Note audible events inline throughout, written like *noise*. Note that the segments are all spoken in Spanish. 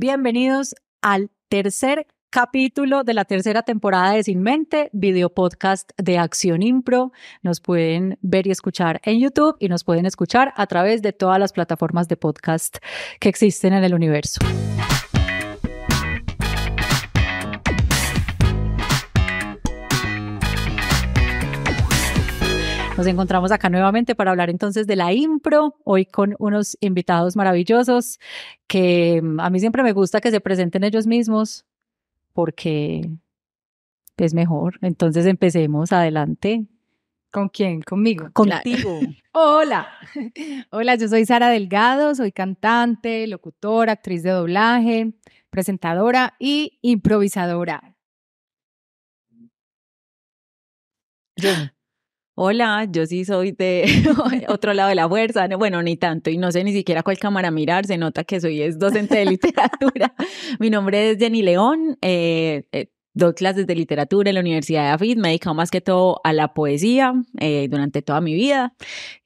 Bienvenidos al tercer capítulo de la tercera temporada de Sin Mente, video podcast de Acción Impro. Nos pueden ver y escuchar en YouTube y nos pueden escuchar a través de todas las plataformas de podcast que existen en el universo. Nos encontramos acá nuevamente para hablar entonces de la impro, hoy con unos invitados maravillosos que mm, a mí siempre me gusta que se presenten ellos mismos porque es mejor. Entonces empecemos adelante. ¿Con quién? Conmigo. Contigo. *laughs* Hola. *laughs* Hola, yo soy Sara Delgado, soy cantante, locutora, actriz de doblaje, presentadora y improvisadora hola, yo sí soy de *laughs* otro lado de la fuerza, bueno, ni tanto, y no sé ni siquiera cuál cámara mirar, se nota que soy docente de *laughs* literatura. Mi nombre es Jenny León, eh, eh, doy clases de literatura en la Universidad de Afid, me he dedicado más que todo a la poesía eh, durante toda mi vida.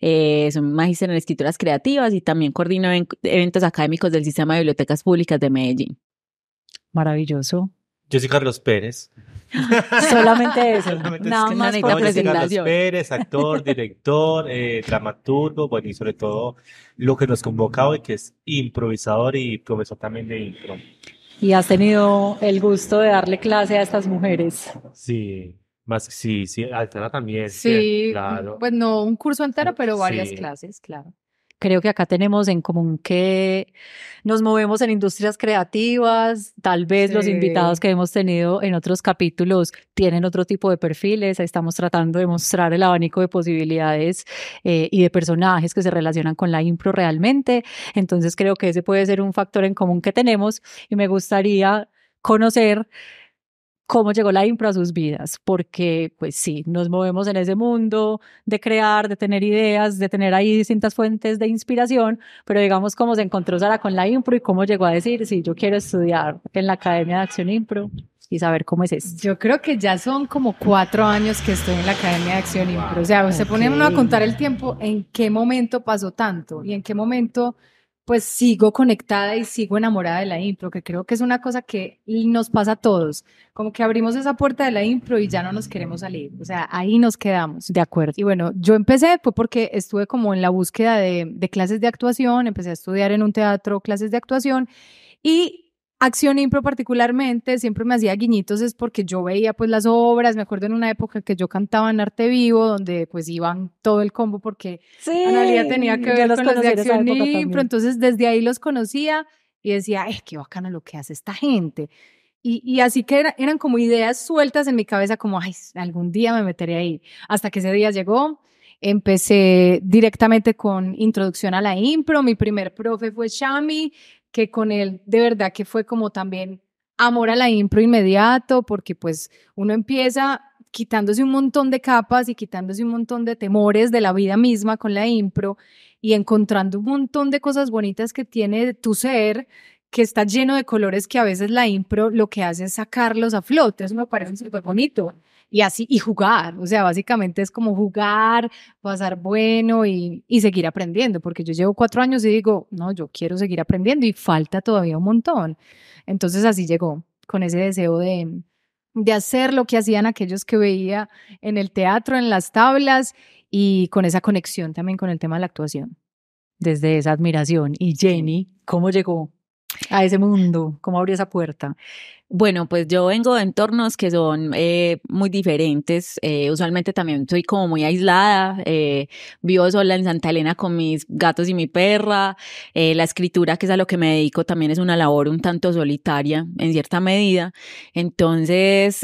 soy magíster en escrituras creativas y también coordino eventos académicos del Sistema de Bibliotecas Públicas de Medellín. Maravilloso. Yo soy Carlos Pérez, *laughs* Solamente eso. Nada es más presentación. Pérez, actor, director, eh, dramaturgo, bueno, y sobre todo lo que nos convoca hoy, que es improvisador y profesor también de impro. Y has tenido el gusto de darle clase a estas mujeres. Sí, más sí, sí, altera también. Sí, claro. pues no un curso entero, pero varias clases, claro creo que acá tenemos en común que nos movemos en industrias creativas, tal vez los invitados que hemos tenido en otros capítulos tienen otro tipo de perfiles, estamos tratando de mostrar el abanico de posibilidades eh, y de personajes que se relacionan con la impro realmente, entonces creo que ese puede ser un factor en común que tenemos y me gustaría conocer cómo llegó la impro a sus vidas, porque pues sí, nos movemos en ese mundo de crear, de tener ideas, de tener ahí distintas fuentes de inspiración, pero digamos cómo se encontró Sara con la impro y cómo llegó a decir, sí, yo quiero estudiar en la Academia de Acción Impro y saber cómo es esto. Yo creo que ya son como cuatro años que estoy en la Academia de Acción Impro, o sea, se pone uno a contar el tiempo en qué momento pasó tanto y en qué momento pues sigo conectada y sigo enamorada de la impro, que creo que es una cosa que nos pasa a todos, como que abrimos esa puerta de la impro y ya no nos queremos salir, o sea, ahí nos quedamos. De acuerdo. Y bueno, yo empecé pues, porque estuve como en la búsqueda de clases de actuación, empecé a estudiar en un teatro clases de actuación y Acción Impro particularmente siempre me hacía guiñitos es porque yo veía pues las obras, me acuerdo en una época que yo cantaba en Arte Vivo donde pues iban todo el combo porque Analia tenía que ver con los de Acción Impro, entonces desde ahí los conocía y decía, es qué bacana lo que hace esta gente! Y, y, así que eran como ideas sueltas en mi cabeza, como, ay, algún día me meteré ahí. Hasta que ese día llegó, empecé directamente con introducción a la impro. Mi primer profe fue Shami, que con él de verdad que fue como también amor a la impro inmediato, porque pues uno empieza quitándose un montón de capas y quitándose un montón de temores de la vida misma con la impro y encontrando un montón de cosas bonitas que tiene tu ser, que está lleno de colores que a veces la impro lo que hace es sacarlos a flote. Eso me parece súper bonito y así, y jugar, o sea, básicamente es como jugar, pasar bueno y, y seguir aprendiendo, porque yo llevo cuatro años y digo, no, yo quiero seguir aprendiendo y falta todavía un montón. Entonces así llegó, con ese deseo de, de hacer lo que hacían aquellos que veía en el teatro, en las tablas y con esa conexión también con el tema de la actuación. Desde esa admiración. Y Jenny, ¿cómo llegó a ese mundo? ¿Cómo abrió esa puerta? Bueno, pues yo vengo de entornos que son eh, muy diferentes. Eh, usualmente también soy como muy aislada. Eh, vivo sola en Santa Elena con mis gatos y mi perra. la escritura, que es a lo que me dedico, también es una labor un tanto solitaria en cierta medida. Entonces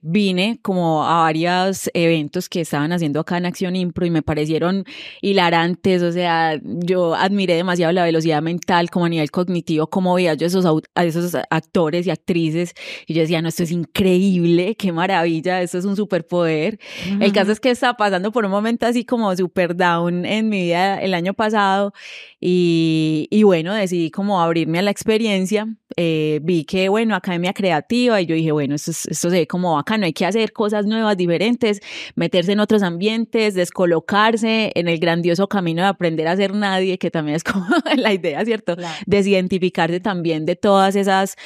vine como a varios eventos que estaban haciendo acá en Acción Impro y me parecieron hilarantes. O sea, yo admiré demasiado la velocidad mental, como a nivel cognitivo, cómo veía yo a esos actores y actrices y yo decía, no, esto es increíble, qué maravilla, esto es un superpoder. El caso es que estaba pasando por un momento así como super down en mi vida el año pasado y, y bueno, decidí como abrirme a la experiencia. Eh, vi que, bueno, academia creativa y yo dije, bueno, esto, esto se ve como bacano, hay que hacer cosas nuevas, diferentes, meterse en otros ambientes, descolocarse en el grandioso camino de aprender a ser nadie, que también es *laughs* como la idea, ¿cierto? Desidentificarse también de todas esas...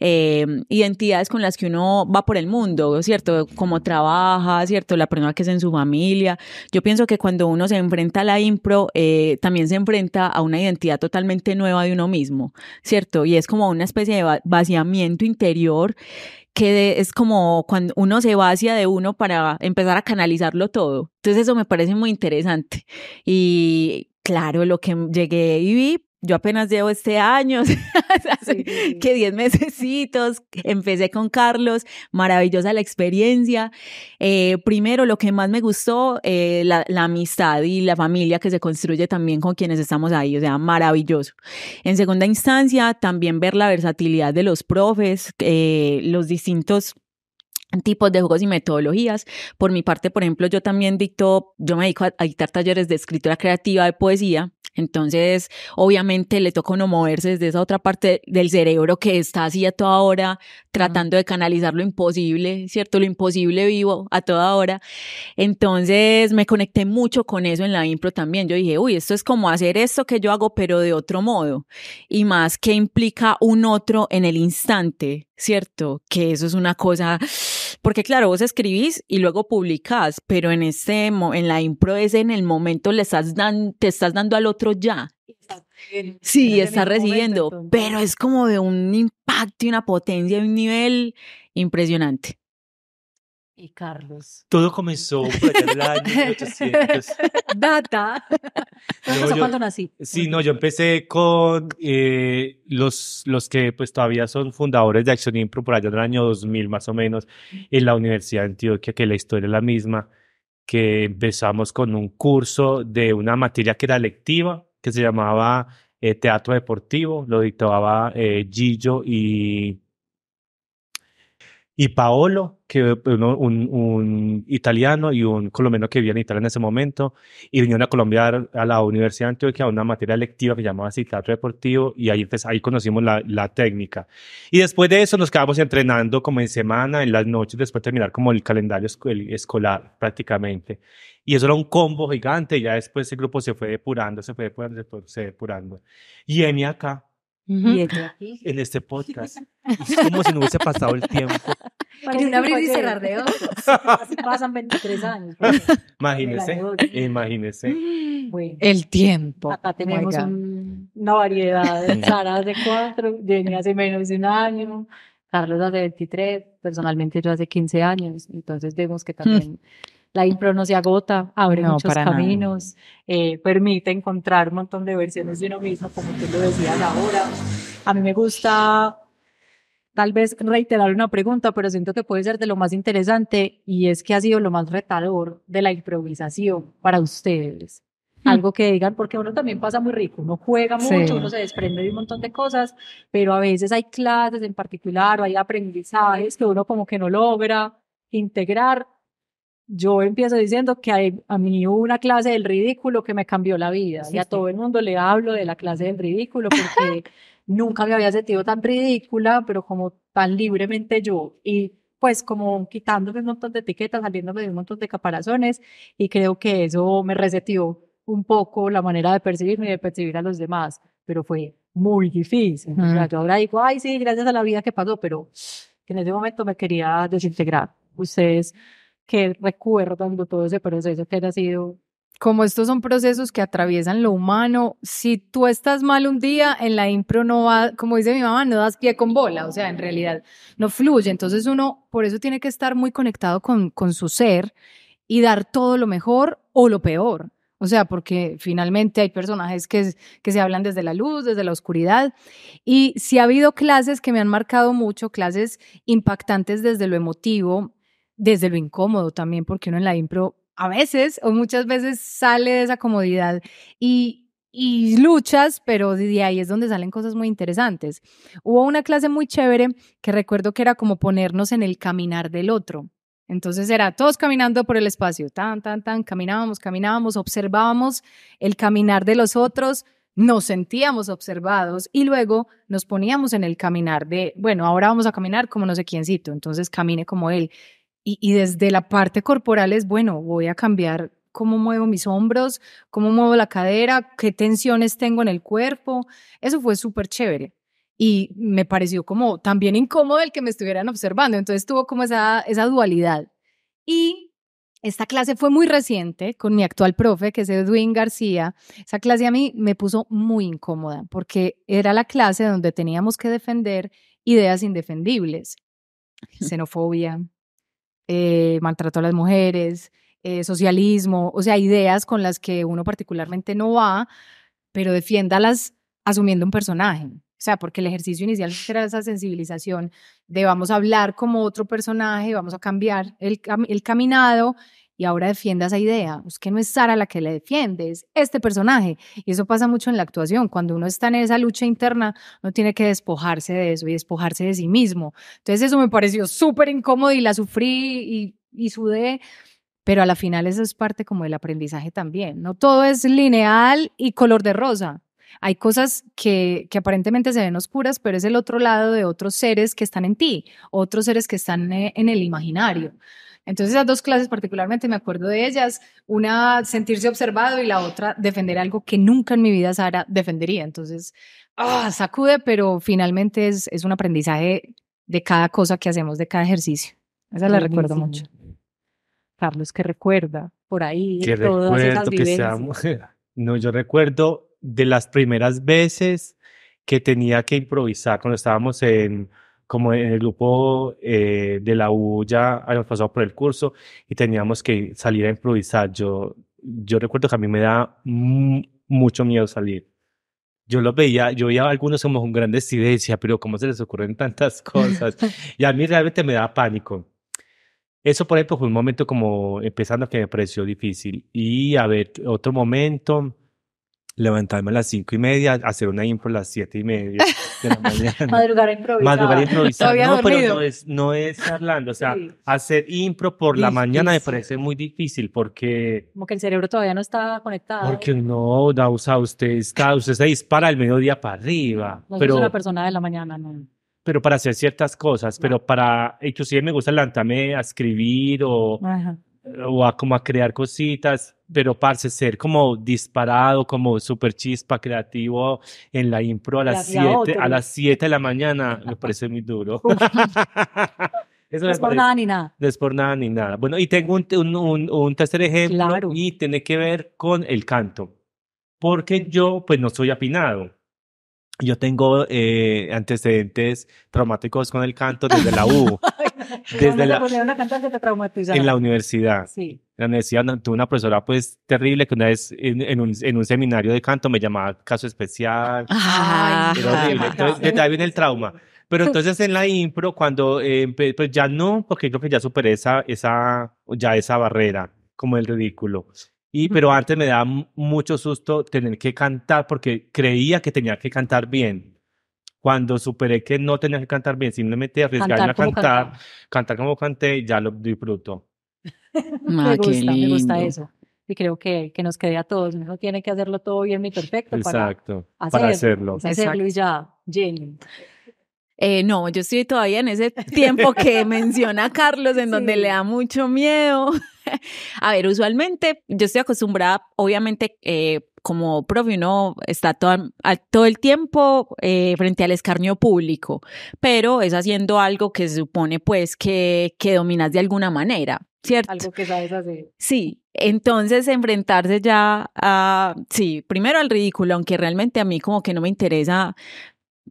Eh, identidades con las que uno va por el mundo, ¿cierto? Cómo trabaja, ¿cierto? La persona que es en su familia. Yo pienso que cuando uno se enfrenta a la impro, eh, también se enfrenta a una identidad totalmente nueva de uno mismo, ¿cierto? Y es como una especie de vaciamiento interior que es como cuando uno se vacia de uno para empezar a canalizarlo todo. Entonces eso me parece muy interesante. Y claro, lo que llegué y vi, yo apenas llevo este año, *laughs* hace que 10 mesecitos, empecé con Carlos, maravillosa la experiencia. Eh, primero, lo que más me gustó, eh, la, amistad y la familia que se construye también con quienes estamos ahí, o sea, maravilloso. En segunda instancia, también ver la versatilidad de los profes, eh, los distintos tipos de juegos y metodologías. Por mi parte, por ejemplo, yo también dicto, yo me dedico a dictar talleres de escritura creativa, de poesía, entonces, obviamente le toca no moverse desde esa otra parte del cerebro que está así a toda hora, tratando de canalizar lo imposible, ¿cierto? Lo imposible vivo a toda hora. Entonces, me conecté mucho con eso en la impro también. Yo dije, uy, esto es como hacer esto que yo hago, pero de otro modo. Y más que implica un otro en el instante ¿cierto? Que eso es una cosa, porque claro, vos escribís y luego publicás, pero en en la impro es en el momento le estás te estás dando al otro ya. sí, estás recibiendo, pero es como de un impacto y una potencia y un nivel impresionante y Carlos. Todo comenzó por allá en el año 1800. *laughs* Data. *laughs* cuando nací. Sí, no, yo empecé con eh, los, los que pues todavía son fundadores de Action Impro por allá en el año 2000 más o menos en la Universidad de Antioquia, que la historia es la misma, que empezamos con un curso de una materia que era lectiva, que se llamaba eh, Teatro Deportivo, lo dictaba eh, Gillo y y Paolo, que un, italiano y un colombiano que vivía en Italia en ese momento, y vinieron a Colombia a la Universidad de Antioquia a una materia electiva que llamaba Teatro deportivo, y ahí, pues, ahí conocimos la, técnica. Y después de eso nos quedamos entrenando como en semana, en las noches, después de terminar como el calendario escolar prácticamente. Y eso era un combo gigante, y ya después ese grupo se fue depurando, se fue depurando, se fue depurando. Y en acá en este podcast. *laughs* Es como si no hubiese pasado el tiempo. En un abrir y cerrar de ojos. *laughs* pasan 23 años. *laughs* Imagínese, imagínese. el tiempo. Acá oh tenemos una variedad de Sara hace 4, Jenny hace menos de un año, Carlos hace 23, personalmente yo hace 15 años. Entonces vemos que hmm. también la impro no se agota, abre muchos caminos, eh, permite encontrar un montón de versiones de uno mismo, como tú lo decías ahora. A mí me gusta tal vez reiterar una pregunta, pero siento que puede ser de lo más interesante y es que ha sido lo más retador de la improvisación para ustedes. Hmm. Algo que digan, porque uno también pasa muy rico, uno juega mucho, uno se desprende de un montón de cosas, pero a veces hay clases en particular o hay aprendizajes que uno como que no logra integrar yo empiezo diciendo que hay, a mí hubo una clase del ridículo que me cambió la vida. y a todo el mundo le hablo de la clase del ridículo porque *laughs* nunca me había sentido tan ridícula, pero como tan libremente yo. Y pues como quitándome un montón de etiquetas, saliéndome de un montón de caparazones. Y creo que eso me resetió un poco la manera de percibirme y de percibir a los demás. Pero fue muy difícil. yo ahora digo, ay, sí, gracias a la vida que pasó, pero que en ese momento me quería desintegrar. Ustedes que recuerdan todo ese proceso que ha sido como estos son procesos que atraviesan lo humano, si tú estás mal un día, en la impro no va, como dice mi mamá, no das pie con bola, o sea, en realidad no fluye. Entonces uno, por eso tiene que estar muy conectado con, con su ser y dar todo lo mejor o lo peor. O sea, porque finalmente hay personajes que, que se hablan desde la luz, desde la oscuridad. Y si ha habido clases que me han marcado mucho, clases impactantes desde lo emotivo, desde lo incómodo también, porque uno en la impro a veces o muchas veces sale de esa comodidad y, luchas, pero de ahí es donde salen cosas muy interesantes. Hubo una clase muy chévere que recuerdo que era como ponernos en el caminar del otro. Entonces era todos caminando por el espacio, tan, tan, tan, caminábamos, caminábamos, observábamos el caminar de los otros, nos sentíamos observados y luego nos poníamos en el caminar de, bueno, ahora vamos a caminar como no sé quiéncito, entonces camine como él. Y, desde la parte corporal es, bueno, voy a cambiar cómo muevo mis hombros, cómo muevo la cadera, qué tensiones tengo en el cuerpo. Eso fue súper chévere. Y me pareció como también incómodo el que me estuvieran observando. Entonces tuvo como esa, esa dualidad. Y esta clase fue muy reciente con mi actual profe, que es Edwin García. Esa clase a mí me puso muy incómoda porque era la clase donde teníamos que defender ideas indefendibles. *laughs* Xenofobia, eh, maltrato a las mujeres, eh, socialismo, o sea, ideas con las que uno particularmente no va, pero defiéndalas asumiendo un personaje. O sea, porque el ejercicio inicial era esa sensibilización de vamos a hablar como otro personaje, vamos a cambiar el, el caminado y ahora defienda esa idea. Es que no es Sara la que le defiende, es este personaje. Y eso pasa mucho en la actuación. Cuando uno está en esa lucha interna, uno tiene que despojarse de eso y despojarse de sí mismo. Entonces eso me pareció súper incómodo y la sufrí y, sudé. Pero a la final eso es parte como del aprendizaje también. No todo es lineal y color de rosa hay cosas que, que, aparentemente se ven oscuras, pero es el otro lado de otros seres que están en ti, otros seres que están eh, en el imaginario. Entonces esas dos clases particularmente me acuerdo de ellas, una sentirse observado y la otra defender algo que nunca en mi vida Sara defendería. Entonces, ah, sacude, pero finalmente es, es, un aprendizaje de cada cosa que hacemos, de cada ejercicio. Esa la recuerdo mucho. Carlos, que recuerda por ahí que todas esas vivencias. *laughs* No, yo recuerdo de las primeras veces que tenía que improvisar cuando estábamos en como en el grupo eh, de la U ya habíamos pasado por el curso y teníamos que salir a improvisar. Yo, yo recuerdo que a mí me da mucho miedo salir. Yo lo veía, yo veía a algunos como con gran decidencia, pero ¿cómo se les ocurren tantas cosas? *laughs* y a mí realmente me da pánico. Eso, por ejemplo, fue un momento como empezando que me pareció difícil. Y a ver, otro momento levantarme a las cinco y media, hacer una impro a las siete y media de la *laughs* mañana. Madrugar improvisada. Madrugar improvisada. No, no es, charlando. O sea, hacer impro por la mañana me parece muy difícil porque... Como que el cerebro todavía no está conectado. Porque no, da, o usted, usted se dispara el mediodía para arriba. No pero, es una persona de la mañana, no. Pero para hacer ciertas cosas, pero para... Hecho, sí me gusta levantarme a escribir o... Ajá o a como a crear cositas, pero parece ser como disparado, como super chispa, creativo en la impro a las 7 a las siete de la mañana, me parece muy duro. *laughs* no es por nada ni nada. No es por nada ni nada. Bueno, y tengo un, un, un, tercer ejemplo y tiene que ver con el canto. Porque yo, pues, no soy apinado. Yo tengo eh, antecedentes traumáticos con el canto desde la U. *laughs* *laughs* desde la, En la universidad. Sí. En la universidad tuve una profesora pues terrible que una vez en, un, seminario de canto me llamaba caso especial. Ay, era Entonces, ahí viene el trauma. Pero entonces en la impro, cuando, eh, pues ya no, porque creo que ya superé esa, esa, ya esa barrera, como el ridículo. Y, pero antes me daba mucho susto tener que cantar porque creía que tenía que cantar bien. Cuando superé que no tenía que cantar bien, simplemente arriesgarme a cantar, cantar, como canté, ya lo disfruto. *laughs* Ah, me gusta, me gusta eso. Y creo que, que nos quede a todos. mejor tiene que hacerlo todo bien y perfecto Exacto, para, hacerlo. Para hacerlo ya, eh, no, yo estoy todavía en ese tiempo que *laughs* menciona Carlos, en donde le da mucho miedo *laughs* a ver, usualmente yo estoy acostumbrada, obviamente, eh, como profe, uno está todo, todo el tiempo eh, frente al escarnio público, pero es haciendo algo que se supone pues que, que dominas de alguna manera. ¿Cierto? Algo que sabes hacer. Sí, entonces enfrentarse ya a, sí, primero al ridículo, aunque realmente a mí como que no me interesa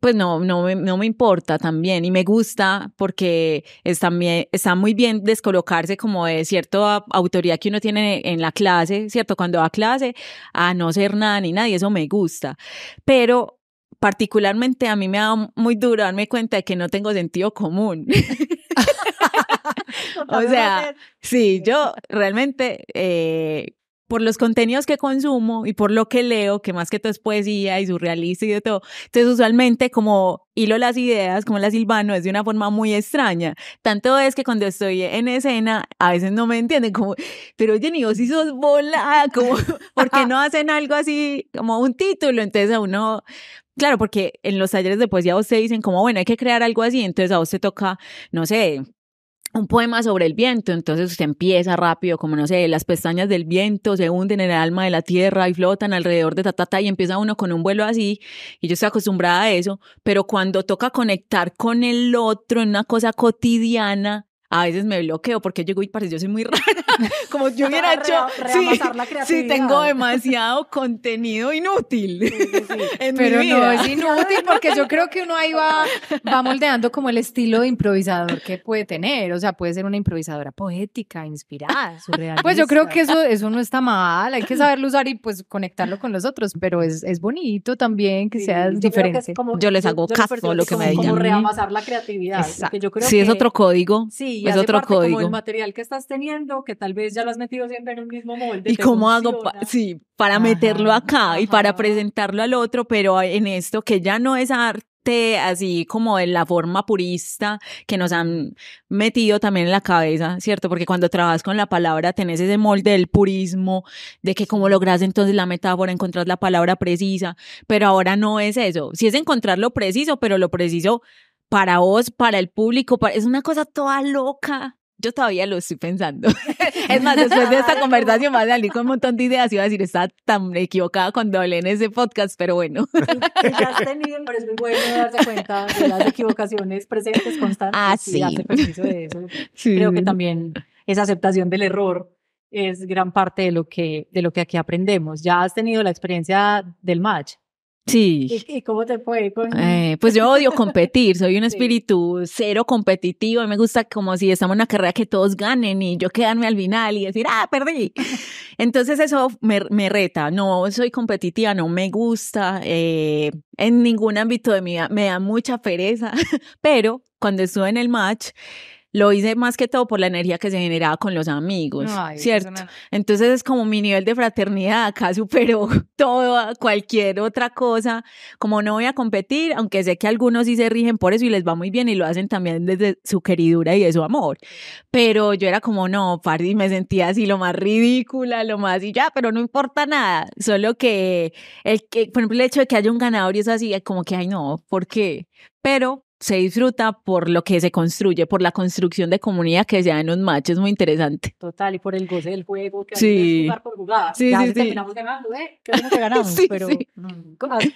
pues no, no, no me importa también y me gusta porque está muy bien descolocarse como de cierta autoridad que uno tiene en la clase, ¿cierto? Cuando va a clase, a no ser nada ni nadie, eso me gusta. Pero particularmente a mí me ha dado muy duro darme cuenta de que no tengo sentido común. *laughs* *laughs* o sea, sí, yo realmente eh, por los contenidos que consumo y por lo que leo, que más que todo es poesía y surrealista y de todo. Entonces, usualmente como hilo las ideas, como las silvano, es de una forma muy extraña. Tanto es que cuando estoy en escena, a veces no me entienden, como, pero oye, ni vos si sos bola, *laughs* como, ¿por qué no hacen algo así, como un título? Entonces a uno, Claro, porque en los talleres de poesía vos te dicen como, bueno, hay que crear algo así, entonces a vos te toca, no sé, un poema sobre el viento, entonces usted empieza rápido, como no sé, las pestañas del viento se hunden en el alma de la tierra y flotan alrededor de tatata y empieza uno con un vuelo así, y yo estoy acostumbrada a eso, pero cuando toca conectar con el otro en una cosa cotidiana, a veces me bloqueo porque yo digo, y parece yo soy muy *laughs* rara, como yo hubiera hecho, *laughs* sí, sí, tengo demasiado contenido inútil. Pero no es inútil porque yo creo que uno ahí va, va moldeando como el estilo de improvisador que puede tener, o sea, puede ser una improvisadora poética, inspirada, *laughs* Pues yo creo que eso, eso no está mal, hay que saberlo usar y pues conectarlo con los otros, pero es, es bonito también que sea diferente. yo les hago caso lo que me digan. Como reamasar la mm. creatividad. sí, es otro código. Sí, es otro código. material que estás teniendo, que tal vez ya lo has metido siempre en un mismo molde. ¿Y cómo hago? sí, para meterlo acá y para presentarlo al otro, pero en esto que ya no es arte así como en la forma purista que nos han metido también en la cabeza, ¿cierto? Porque cuando trabajas con la palabra tenés ese molde del purismo, de que cómo logras entonces la metáfora, encontrar la palabra precisa, pero ahora no es eso. si es encontrar lo preciso, pero lo preciso para vos, para el público, es una cosa toda loca. Yo todavía lo estoy pensando. *laughs* es más, después de esta *laughs* conversación me salí con un montón de ideas y iba a decir, está tan equivocada cuando hablé en ese podcast, pero bueno. *laughs* ya has tenido, pero es muy bueno darse cuenta de las equivocaciones presentes constantes ah, sí. y de eso. Creo que también esa aceptación del error es gran parte de lo que de lo que aquí aprendemos. Ya has tenido la experiencia del match. Sí. ¿Y, cómo te fue? Eh, pues yo odio competir, soy un *laughs* espíritu cero competitivo, me gusta como si estamos en una carrera que todos ganen y yo quedarme al final y decir, ah, perdí. *laughs* Entonces eso me, reta, no soy competitiva, no me gusta, eh, en ningún ámbito de mi vida me da mucha pereza, *laughs* pero cuando estuve en el match, lo hice más que todo por la energía que se generaba con los amigos, ¿cierto? Entonces es como mi nivel de fraternidad acá *laughs* superó todo, cualquier otra cosa. Como no voy a competir, aunque sé que algunos sí se rigen por eso y les va muy bien y lo hacen también desde su queridura y de su amor. Pero yo era como, no, fardi me sentía así lo más ridícula, lo más y ya, pero no importa nada. Solo que, el que, por el hecho de que haya un ganador y eso así, como que, ay, no, ¿por qué? Pero se disfruta por lo que se construye, por la construcción de comunidad que se da en un match, es muy interesante. Total, y por el goce del juego, que sí. hay jugar por jugada. Sí, ya sí, terminamos ganando, ¿eh? Que que *laughs* ganamos, pero mm,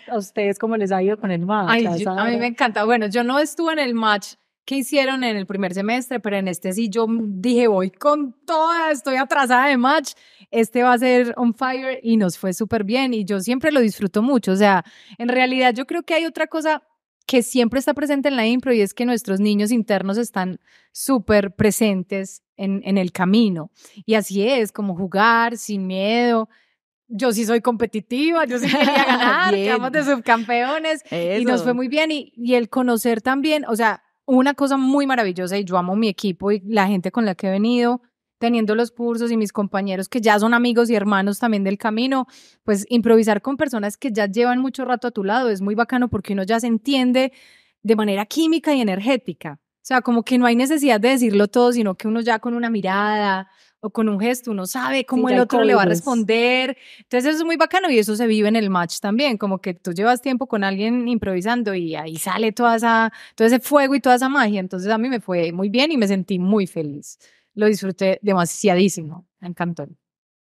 A, ustedes cómo les ha ido con el match. a mí me encanta. Bueno, yo no estuve en el match que hicieron en el primer semestre, pero en este sí yo dije, voy con toda, estoy atrasada de match, este va a ser on fire y nos fue súper bien y yo siempre lo disfruto mucho. O sea, en realidad yo creo que hay otra cosa que siempre está presente en la impro y es que nuestros niños internos están súper presentes en, el camino. Y así es, como jugar sin miedo, yo sí soy competitiva, yo sí quería *laughs* ganar, quedamos de subcampeones y nos fue muy bien. Y, y, el conocer también, o sea, una cosa muy maravillosa y yo amo mi equipo y la gente con la que he venido teniendo los cursos y mis compañeros que ya son amigos y hermanos también del camino, pues improvisar con personas que ya llevan mucho rato a tu lado es muy bacano porque uno ya se entiende de manera química y energética. O sea, como que no hay necesidad de decirlo todo, sino que uno ya con una mirada o con un gesto, uno sabe cómo el otro le va a responder. Entonces eso es muy bacano y eso se vive en el match también, como que tú llevas tiempo con alguien improvisando y ahí sale toda esa, todo ese fuego y toda esa magia. Entonces a mí me fue muy bien y me sentí muy feliz lo disfruté demasiadísimo, me encantó.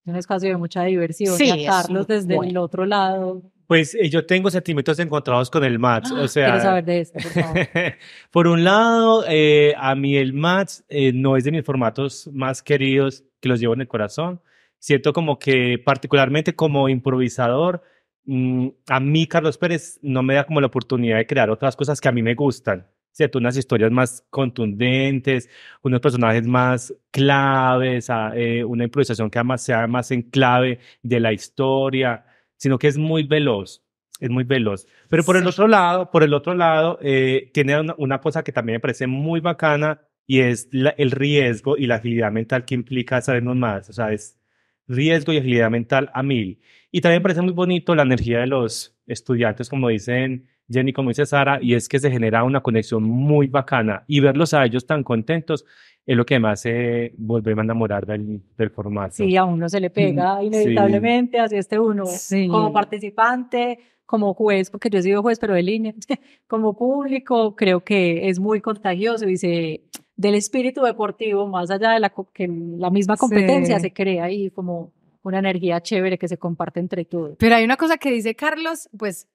un espacio de mucha diversión, sí, Carlos desde el otro lado. Pues eh, yo tengo sentimientos encontrados con el Mats, ah, o sea... Quiero saber de esto, por favor. *laughs* por un lado, eh, a mí el Mats eh, no es de mis formatos más queridos que los llevo en el corazón. Siento como que particularmente como improvisador, mm, a mí Carlos Pérez no me da como la oportunidad de crear otras cosas que a mí me gustan. ¿cierto? Unas historias más contundentes, unos personajes más claves, ah, eh, una improvisación que además sea más en clave de la historia, sino que es muy veloz, es muy veloz. Pero por el otro lado, por el otro lado, eh, tiene una, cosa que también me parece muy bacana y es el riesgo y la agilidad mental que implica sabernos más, o sea, es riesgo y agilidad mental a mil. Y también me parece muy bonito la energía de los estudiantes, como dicen Jenny, como dice Sara, y es que se genera una conexión muy bacana y verlos a ellos tan contentos es lo que más hace eh, a enamorar del, del, formato. Sí, a uno se le pega mm, inevitablemente, sí. así este uno como participante, como juez, porque yo he sido juez, pero de línea, *laughs* como público, creo que es muy contagioso y se, del espíritu deportivo, más allá de la, que la misma competencia se crea ahí como una energía chévere que se comparte entre todos. Pero hay una cosa que dice Carlos, pues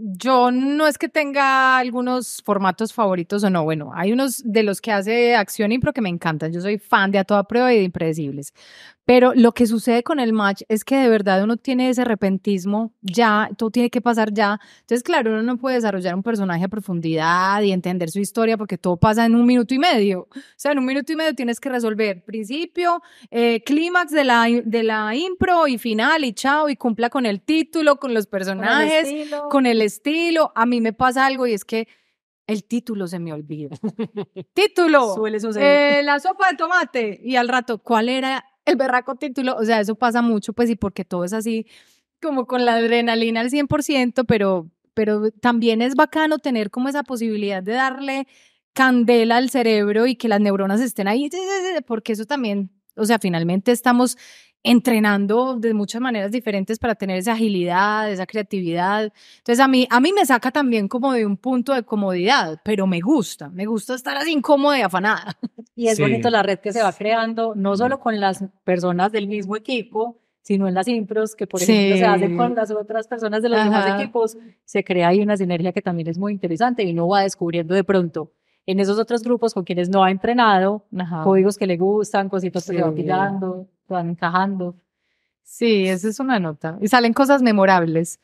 yo no es que tenga algunos formatos favoritos o no. Bueno, hay unos de los que hace Acción Impro que me encantan. Yo soy fan de A Toda Prueba y de Impredecibles. Pero lo que sucede con el match es que de verdad uno tiene ese repentismo ya, todo tiene que pasar ya. Entonces, claro, uno no puede desarrollar un personaje a profundidad y entender su historia porque todo pasa en un minuto y medio. O sea, en un minuto y medio tienes que resolver principio, eh, clímax de la, de la impro y final y chao y cumpla con el título, con los personajes, con el, estilo. A mí me pasa algo y es que... El título se me olvida. *laughs* título. Suele eh, la sopa de tomate. Y al rato, ¿cuál era el berraco título, o sea, eso pasa mucho, pues, y porque todo es así como con la adrenalina al 100%, pero, pero también es bacano tener como esa posibilidad de darle candela al cerebro y que las neuronas estén ahí, porque eso también, o sea, finalmente estamos entrenando de muchas maneras diferentes para tener esa agilidad, esa creatividad. Entonces a mí, a mí me saca también como de un punto de comodidad, pero me gusta, me gusta estar así incómoda y afanada. *laughs* Y es bonito la red que se va creando, no mm. solo con las personas del mismo equipo, sino en las impros, que por ejemplo se hace con las otras personas de los mismos demás equipos, se crea ahí una sinergia que también es muy interesante y uno va descubriendo de pronto en esos otros grupos con quienes no ha entrenado, códigos que le gustan, cositas que le va van encajando. Sí, esa es una nota. Y salen cosas memorables.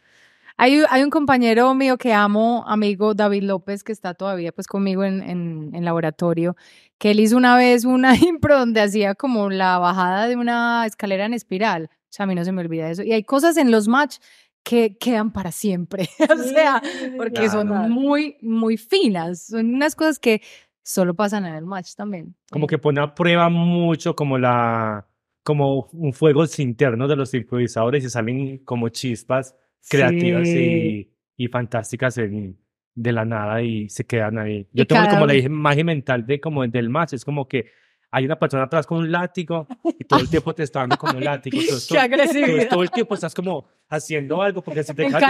Hay, hay, un compañero mío que amo, amigo David López, que está todavía pues conmigo en, en, laboratorio, que él hizo una vez una *laughs* impro donde hacía como la bajada de una escalera en espiral. O sea, a mí no se me olvida eso. Y hay cosas en los match que quedan para siempre. *laughs* o sea, porque son muy, muy finas. Son unas cosas que solo pasan en el match también. Como que pone a prueba mucho como la como un fuego interno de los improvisadores y salen como chispas creativas y, y, fantásticas de la nada y se quedan ahí. Yo tengo como la imagen mental de como del match, es como que hay una persona atrás con un látigo y todo el tiempo te está dando con un *laughs* látigo. Entonces, todo, todo, el tiempo estás como haciendo algo porque si te dejas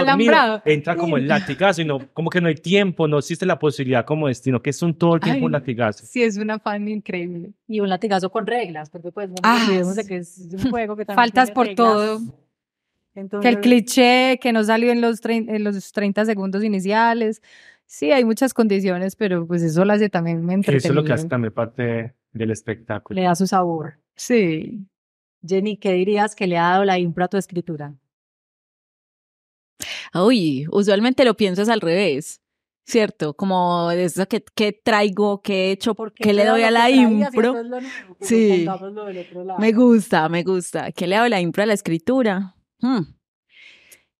entra como el latigazo y no, como que no hay tiempo, no existe la posibilidad como destino, que es un todo el tiempo un latigazo. Sí, es una fan increíble. Y un latigazo con reglas, porque pues ah, *laughs* que es un juego que Faltas por todo. que el cliché que no salió en los, en los 30 segundos iniciales, Sí, hay muchas condiciones, pero pues eso lo hace también me Eso es lo que hace también parte del espectáculo. Le da su sabor. Sí. Jenny, ¿qué dirías que le ha dado la impro a tu escritura? Uy, usualmente lo piensas al revés, ¿cierto? Como de eso que, que traigo, ¿Qué he hecho, por qué, le doy a la impro. sí, me gusta, me gusta. ¿Qué le ha dado la impro a la escritura? Hmm.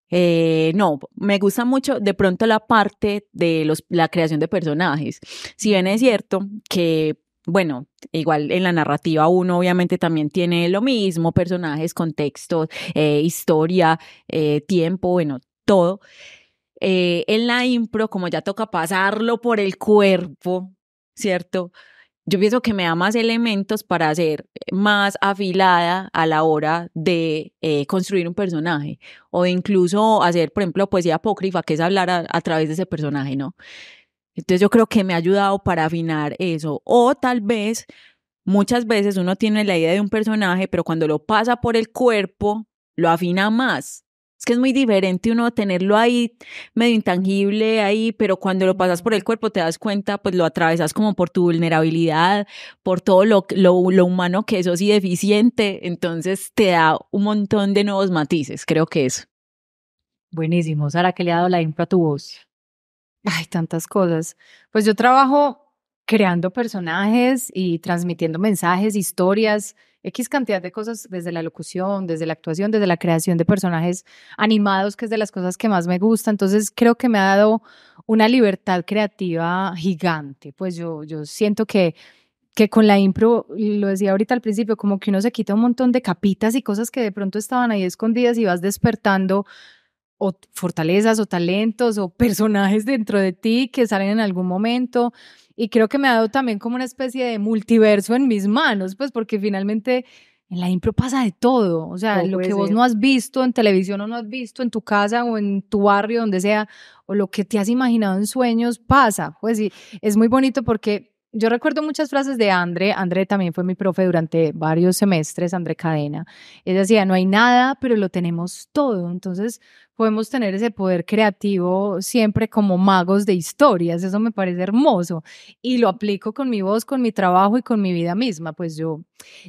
Eh, no, me gusta mucho de pronto la parte de los, la creación de personajes. Si bien es cierto que, bueno, igual en la narrativa uno obviamente también tiene lo mismo, personajes, contextos, eh, historia, eh, tiempo, bueno, todo. en la impro, como ya toca pasarlo por el cuerpo, ¿cierto? yo pienso que me da más elementos para ser más afilada a la hora de eh, construir un personaje o incluso hacer, por ejemplo, poesía apócrifa, que es hablar a través de ese personaje, ¿no? Entonces yo creo que me ha ayudado para afinar eso. O tal vez muchas veces uno tiene la idea de un personaje, pero cuando lo pasa por el cuerpo, lo afina más. Es que es muy diferente uno tenerlo ahí medio intangible ahí, pero cuando lo pasas por el cuerpo te das cuenta, pues lo atravesas como por tu vulnerabilidad, por todo lo, lo, humano que eso sí deficiente, entonces te da un montón de nuevos matices, creo que es. Buenísimo, Sara, ¿qué le ha dado la infra a tu voz? Ay, tantas cosas. Pues yo trabajo creando personajes y transmitiendo mensajes, historias, X cantidad de cosas desde la locución, desde la actuación, desde la creación de personajes animados, que es de las cosas que más me gusta. Entonces creo que me ha dado una libertad creativa gigante. Pues yo, yo siento que que con la impro, lo decía ahorita al principio, como que uno se quita un montón de capitas y cosas que de pronto estaban ahí escondidas y vas despertando o fortalezas o talentos o personajes dentro de ti que salen en algún momento y creo que me ha dado también como una especie de multiverso en mis manos, pues porque finalmente en la impro pasa de todo, o sea, lo que vos no has visto en televisión o no has visto en tu casa o en tu barrio, donde sea, o lo que te has imaginado en sueños pasa, pues sí, es muy bonito porque yo recuerdo muchas frases de André. André también fue mi profe durante varios semestres, André Cadena. él decía, no hay nada, pero lo tenemos todo. Entonces, podemos tener ese poder creativo siempre como magos de historias. Eso me parece hermoso. Y lo aplico con mi voz, con mi trabajo y con mi vida misma. Pues yo,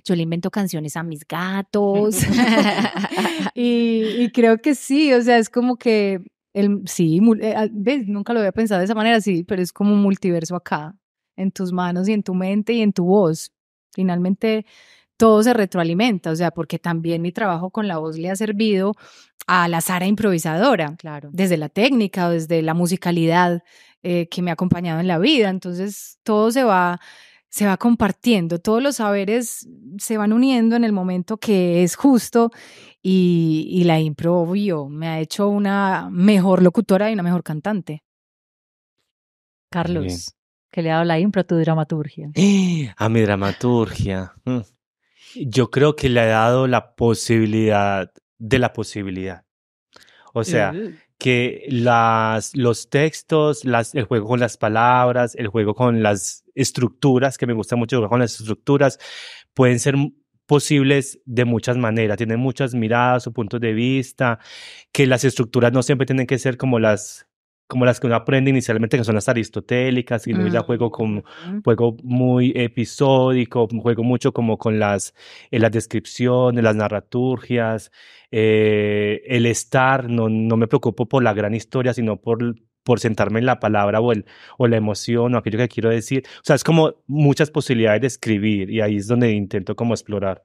yo le invento canciones a mis gatos. *laughs* y, creo que sí, o sea, es como que el, sí, eh, ah, ¿ves? nunca lo había pensado de esa manera, sí, pero es como un multiverso acá en tus manos y en tu mente y en tu voz. Finalmente, todo se retroalimenta, o sea, porque también mi trabajo con la voz le ha servido a la Sara improvisadora, claro. desde la técnica o desde la musicalidad eh, que me ha acompañado en la vida. Entonces, todo se va, se va compartiendo, todos los saberes se van uniendo en el momento que es justo y, y la impro, me ha hecho una mejor locutora y una mejor cantante. Carlos que le ha dado la impro a tu dramaturgia. *gasps* A mi dramaturgia. Mm. Yo creo que le ha dado la posibilidad de la posibilidad. O sea, eh. que las, los textos, el juego con las palabras, el juego con las estructuras, que me gusta mucho jugar con las estructuras, pueden ser posibles de muchas maneras, tienen muchas miradas o puntos de vista, que las estructuras no siempre tienen que ser como las como las que uno aprende inicialmente, que son las aristotélicas, y luego ya mm, juego con juego muy episódico, juego mucho como con las, en eh, las descripciones, las narraturgias, eh, el estar, no, no me preocupo por la gran historia, sino por, por sentarme en la palabra o, el, o la emoción o aquello que quiero decir. O sea, es como muchas posibilidades de escribir y ahí es donde intento como explorar.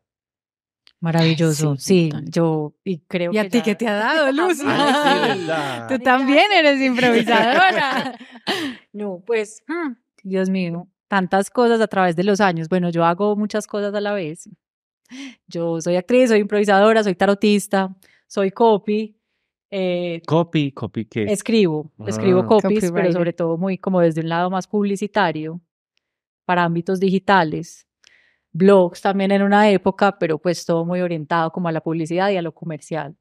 Maravilloso, sí, yo y creo ¿Y a ti que te ha dado, Luz? Tú también eres improvisadora. *laughs* no, pues, hmm, Dios mío, tantas cosas a través de los años. Bueno, yo hago muchas cosas a la vez. Yo soy actriz, soy improvisadora, soy tarotista, soy copy. Eh, copy, copy, ¿qué? Escribo, escribo ah. copies, pero sobre todo muy como desde un lado más publicitario para ámbitos digitales blogs también en una época, pero pues todo muy orientado como a la publicidad y a lo comercial.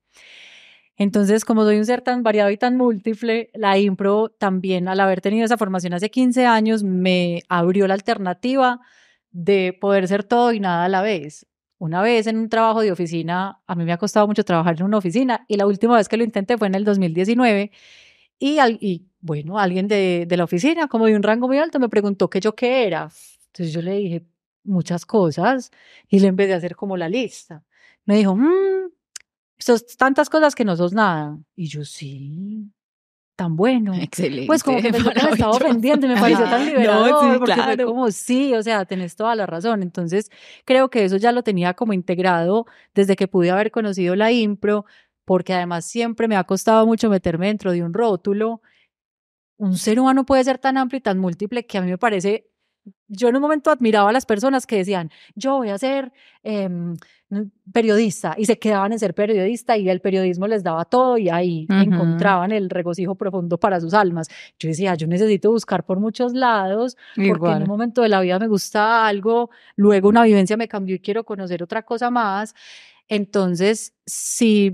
Entonces, como soy un ser tan variado y tan múltiple, la impro también, al haber tenido esa formación hace 15 años, me abrió la alternativa de poder ser todo y nada a la vez. Una vez en un trabajo de oficina, a mí me ha costado mucho trabajar en una oficina y la última vez que lo intenté fue en el 2019 y, y bueno, alguien de, de la oficina, como de un rango muy alto, me preguntó qué yo qué era. Entonces yo le dije, muchas cosas y le empecé a hacer como la lista. Me dijo, mm, sos tantas cosas que no sos nada. Y yo, sí, tan bueno. Excelente. Pues como *laughs* me, estaba ofendiendo, me pareció tan *laughs* liberador, porque como, sí, o sea, tenés toda la razón. Entonces, creo que eso ya lo tenía como integrado desde que pude haber conocido la impro, porque además siempre me ha costado mucho meterme dentro de un rótulo. Un ser humano puede ser tan amplio y tan múltiple que a mí me parece yo en un momento admiraba a las personas que decían, yo voy a ser eh, periodista, y se quedaban en ser periodista y el periodismo les daba todo y ahí encontraban el regocijo profundo para sus almas. Yo decía, yo necesito buscar por muchos lados, porque en un momento de la vida me gusta algo, luego una vivencia me cambió y quiero conocer otra cosa más. Entonces, si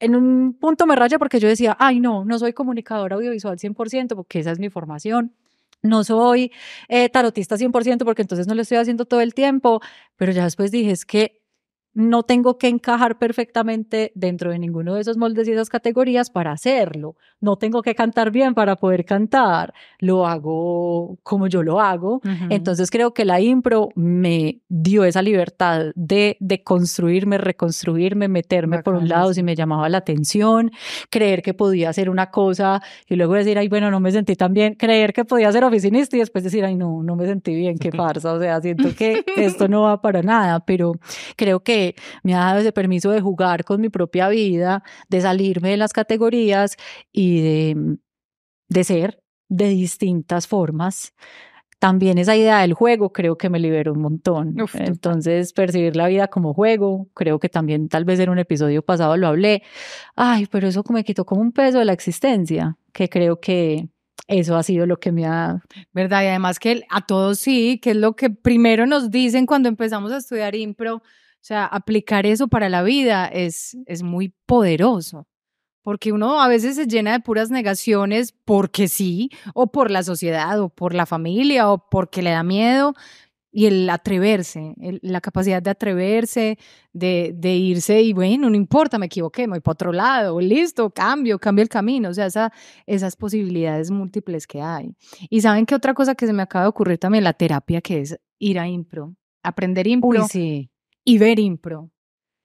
en un punto me raya porque yo decía, ay, no, no soy comunicador audiovisual 100% porque esa es mi formación no soy eh, tarotista 100% porque entonces no lo estoy haciendo todo el tiempo, pero ya después dije, es que no tengo que encajar perfectamente dentro de ninguno de esos moldes y esas categorías para hacerlo. No tengo que cantar bien para poder cantar. Lo hago como yo lo hago. Entonces creo que la impro me dio esa libertad de, de construirme, reconstruirme, meterme por un lado si me llamaba la atención, creer que podía hacer una cosa y luego decir, ay, bueno, no me sentí tan bien, creer que podía ser oficinista y después decir, ay, no, no me sentí bien, qué farsa. *laughs* O sea, siento que esto no va para nada, pero creo que me ha dado ese permiso de jugar con mi propia vida, de salirme de las categorías y de, mm, de ser de distintas formas también esa idea del juego creo que me liberó un montón. Entonces, percibir la vida como juego, creo que también tal vez en un episodio pasado lo hablé. Ay, pero eso me quitó como un peso de la existencia, que creo que eso ha sido lo que me ha... ¿Verdad? Y además que a todos sí, que es lo que primero nos dicen cuando empezamos a estudiar impro, o sea, aplicar eso para la vida es, es muy poderoso porque uno a veces se llena de puras negaciones porque sí, o por la sociedad, o por la familia, o porque le da miedo, y el atreverse, la capacidad de atreverse, de, irse y bueno, no importa, me equivoqué, me voy para otro lado, listo, cambio, cambio el camino, o sea, esas posibilidades múltiples que hay. Y saben que otra cosa que se me acaba de ocurrir también, la terapia, que es ir a impro, aprender impro. Uy, sí y ver impro,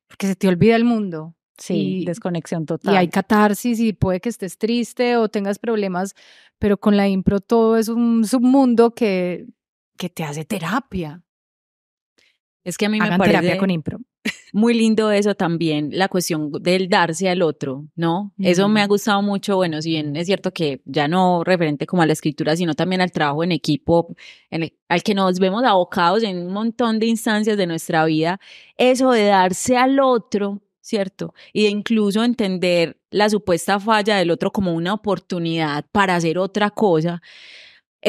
porque se te olvida el mundo. Sí, desconexión total. Y hay catarsis y puede que estés triste o tengas problemas, pero con la impro todo es un submundo que, que te hace terapia. Es que a mí me terapia con impro muy lindo eso también, la cuestión del darse al otro, ¿no? Eso me ha gustado mucho, bueno, si bien es cierto que ya no referente como a la escritura, sino también al trabajo en equipo, e, al que nos vemos abocados en un montón de instancias de nuestra vida, eso de darse al otro, ¿cierto? Y de incluso entender la supuesta falla del otro como una oportunidad para hacer otra cosa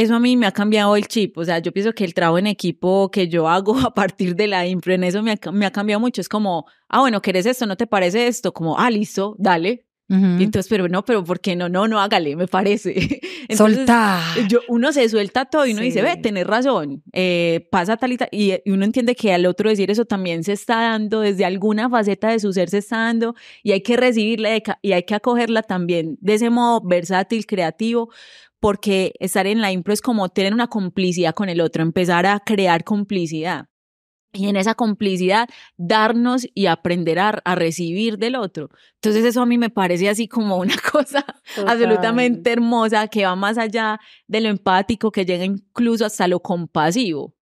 eso a mí me ha cambiado el chip. O sea, yo pienso que el trabajo en equipo que yo hago *laughs* a partir de la infra, en eso me ha, cambiado mucho. Es como, ah, bueno, ¿querés esto? ¿No te parece esto? Como, ah, listo, dale. y Entonces, pero no, pero ¿por qué no? No, no, hágale, me parece. *laughs* solta Yo, uno se suelta todo y uno dice, ve, tenés razón, eh, pasa tal y tal. y uno entiende que al otro decir eso también se está dando, desde alguna faceta de su ser se está dando y hay que recibirla y hay que acogerla también de ese modo versátil, creativo, porque estar en la impro es como tener una complicidad con el otro, empezar a crear complicidad. Y en esa complicidad, darnos y aprender a, recibir del otro. Entonces eso a mí me parece así como una *laughs* cosa absolutamente hermosa que va más allá de lo empático, que llega incluso hasta lo compasivo.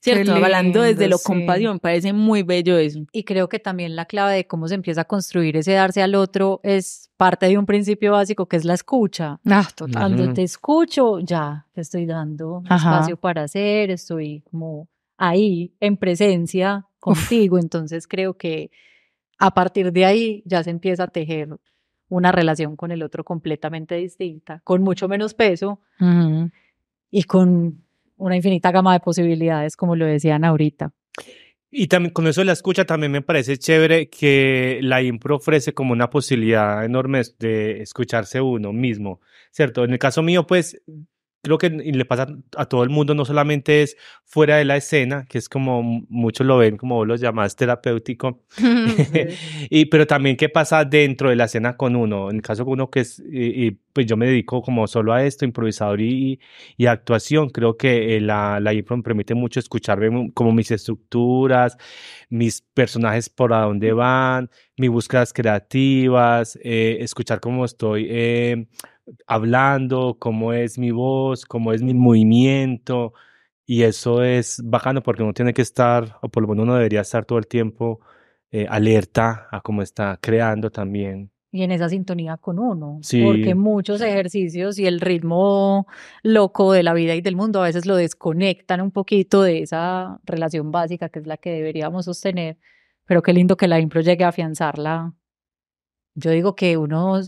¿cierto? Hablando desde lo compasión, parece muy bello eso. Y creo que también la clave de cómo se empieza a construir ese darse al otro es parte de un principio básico que es la escucha. Ah, Cuando te escucho, ya te estoy dando espacio para hacer, estoy como ahí en presencia contigo, entonces creo que a partir de ahí ya se empieza a tejer una relación con el otro completamente distinta, con mucho menos peso y con una infinita gama de posibilidades, como lo decían ahorita. Y también con eso de la escucha también me parece chévere que la impro ofrece como una posibilidad enorme de escucharse uno mismo, ¿cierto? En el caso mío, pues creo que le pasa a todo el mundo, no solamente es fuera de la escena, que es como muchos lo ven, como vos lo llamás, terapéutico, *laughs* *laughs* y, pero también qué pasa dentro de la escena con uno, en el caso de uno que es, pues yo me dedico como solo a esto, improvisador y, actuación. Creo que eh, la, la permite mucho escucharme como mis estructuras, mis personajes por a dónde van, mis búsquedas creativas, eh, escuchar cómo estoy eh, hablando, cómo es mi voz, cómo es mi movimiento. Y eso es bacano porque uno tiene que estar, o por lo menos uno debería estar todo el tiempo alerta a cómo está creando también y en esa sintonía con uno, porque muchos ejercicios y el ritmo loco de la vida y del mundo a veces lo desconectan un poquito de esa relación básica que es la que deberíamos sostener, pero qué lindo que la impro llegue a afianzarla. Yo digo que uno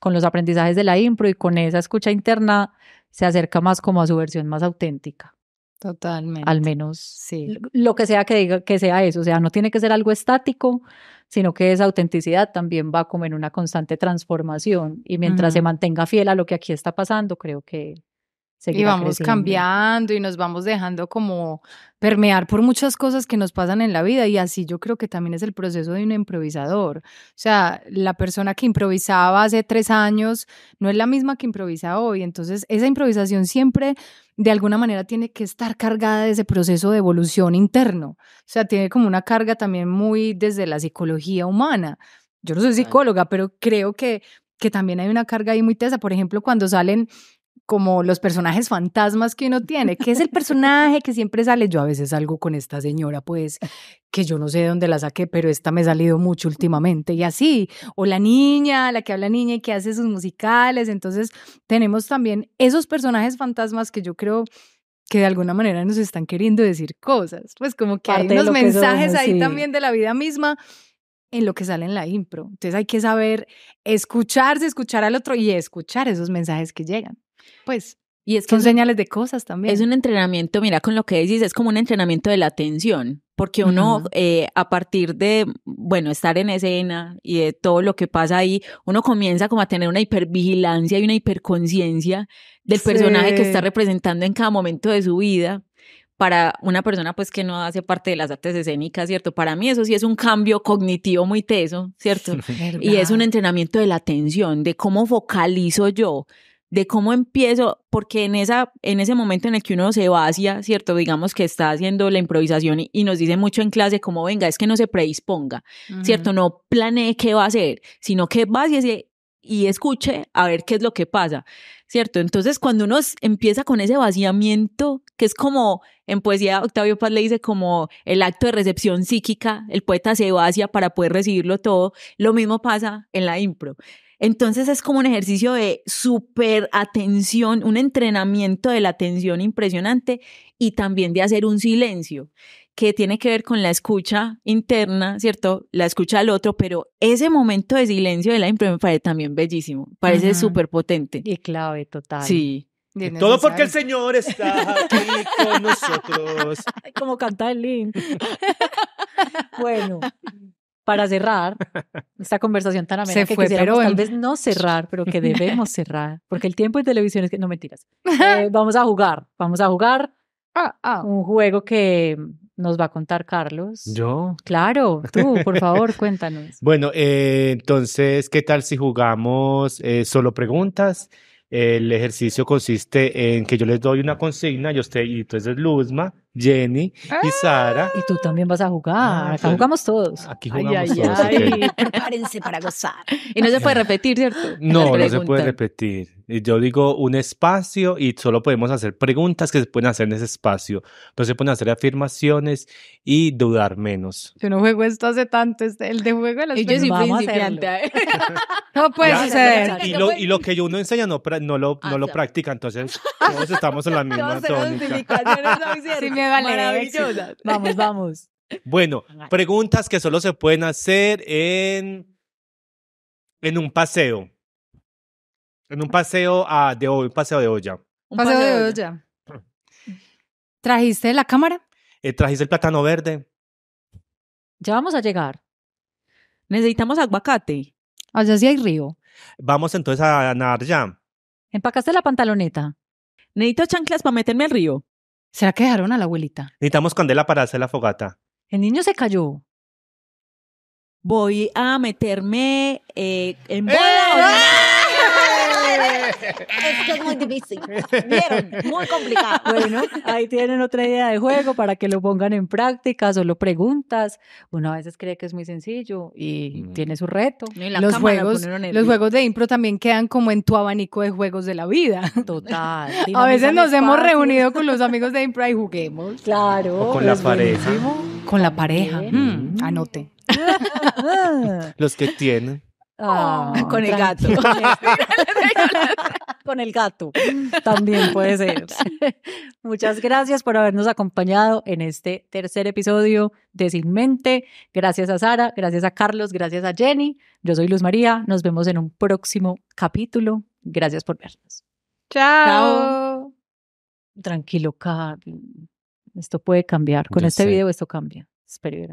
con los aprendizajes de la impro y con esa escucha interna se acerca más como a su versión más auténtica. Totalmente. Al menos sí. lo que sea que diga que sea eso, o sea, no tiene que ser algo estático, sino que esa autenticidad también va como en una constante transformación y mientras se mm. mantenga fiel a lo que aquí está pasando, creo que y vamos cambiando y nos vamos dejando como permear por muchas cosas que nos pasan en la vida y así yo creo que también es el proceso de un improvisador. O sea, la persona que improvisaba hace tres años no es la misma que improvisa hoy. Entonces, esa improvisación siempre de alguna manera tiene que estar cargada de ese proceso de evolución interno. O sea, tiene como una carga también muy desde la psicología humana. Yo no soy psicóloga, pero creo que, que también hay una carga ahí muy tesa. Por ejemplo, cuando salen como los personajes fantasmas que uno tiene, que es el personaje que siempre sale. Yo a veces salgo con esta señora, pues, que yo no sé de dónde la saqué, pero esta me ha salido mucho últimamente y así. O la niña, la que habla niña y que hace sus musicales. Entonces, tenemos también esos personajes fantasmas que yo creo que de alguna manera nos están queriendo decir cosas. Pues como que hay unos mensajes ahí también de la vida misma en lo que sale en la impro. Entonces hay que saber escucharse, escuchar al otro y escuchar esos mensajes que llegan. Pues y es que son señales de cosas también. Es un entrenamiento, mira, con lo que decís, es como un entrenamiento de la atención, porque uno eh, a partir de, bueno, estar en escena y de todo lo que pasa ahí, uno comienza como a tener una hipervigilancia y una hiperconciencia del personaje que está representando en cada momento de su vida. Para una persona pues que no hace parte de las artes escénicas, ¿cierto? Para mí eso sí es un cambio cognitivo muy teso, ¿cierto? *laughs* y es un entrenamiento de la atención, de cómo focalizo yo de cómo empiezo, porque en, esa, en ese momento en el que uno se vacía, ¿cierto? Digamos que está haciendo la improvisación y, nos dice mucho en clase como, venga, es que no se predisponga, ¿cierto? No planee qué va a hacer, sino que va y escuche a ver qué es lo que pasa, ¿cierto? Entonces, cuando uno empieza con ese vaciamiento, que es como en poesía, Octavio Paz le dice como el acto de recepción psíquica, el poeta se vacía para poder recibirlo todo, lo mismo pasa en la impro. Entonces es como un ejercicio de super atención, un entrenamiento de la atención impresionante y también de hacer un silencio que tiene que ver con la escucha interna, ¿cierto? La escucha al otro, pero ese momento de silencio de la impresión me parece también bellísimo, parece súper potente. Y clave, total. Sí. Todo porque el Señor está aquí con *laughs* nosotros. Como canta el link. *laughs* Bueno, para cerrar *laughs* esta conversación tan amena que fue, tal vez no cerrar, pero que debemos *laughs* cerrar, porque el tiempo en televisión es que no mentiras. *laughs* Eh, vamos a jugar, vamos a jugar ah, ah. un juego que nos va a contar Carlos. Yo. Claro, tú, por favor, cuéntanos. Bueno, eh, entonces, ¿qué tal si jugamos eh, solo preguntas? El ejercicio consiste en que yo les doy una consigna y usted y entonces Luzma Jenny y Sara. Ah, y tú también vas a jugar. Ah, jugamos todos. Aquí jugamos todos. *laughs* prepárense para gozar. Y no se puede repetir, ¿cierto? No, no se puede repetir. Yo digo un espacio y solo podemos hacer preguntas que se pueden hacer en ese espacio. Entonces se pueden hacer afirmaciones y dudar menos. Yo no juego esto hace tanto, el de juego de las y *laughs* no puede suceder. Y lo, y lo, que uno enseña no, lo, ah, practica, entonces todos estamos en la *laughs* misma tónica. *laughs* Vamos, vamos. Bueno, preguntas que solo se pueden hacer en, en un paseo. En un paseo de de un paseo de olla. Un paseo, de olla. ¿Trajiste la cámara? Eh, ¿Trajiste el plátano verde? Ya vamos a llegar. Necesitamos aguacate. Allá sí hay río. Vamos entonces a nadar ya. ¿Empacaste la pantaloneta? Necesito chanclas para meterme al río. ¿Será que dejaron a la abuelita? Necesitamos candela para hacer la fogata. El niño se cayó. Voy a meterme eh, en bola. ¡Eh! es que es muy difícil. ¿Vieron? Muy complicado. Bueno, ahí tienen otra idea de juego para que lo pongan en práctica, solo preguntas. Uno a veces cree que es muy sencillo y mm. tiene su reto. los, juegos, los juegos de impro también quedan como en tu abanico de juegos de la vida. Total. *laughs* a veces nos hemos reunido con los amigos de impro y juguemos. Claro. con la pareja. Con la pareja. anote. *laughs* los que tienen. Ah, con el gato. *laughs* con el gato. También puede ser. *laughs* Muchas gracias por habernos acompañado en este tercer episodio de Sin Mente. Gracias a Sara, gracias a Carlos, gracias a Jenny. Yo soy Luz María. Nos vemos en un próximo capítulo. Gracias por vernos. Chao. Tranquilo, Carl Esto puede cambiar. Con este video esto cambia. Espero.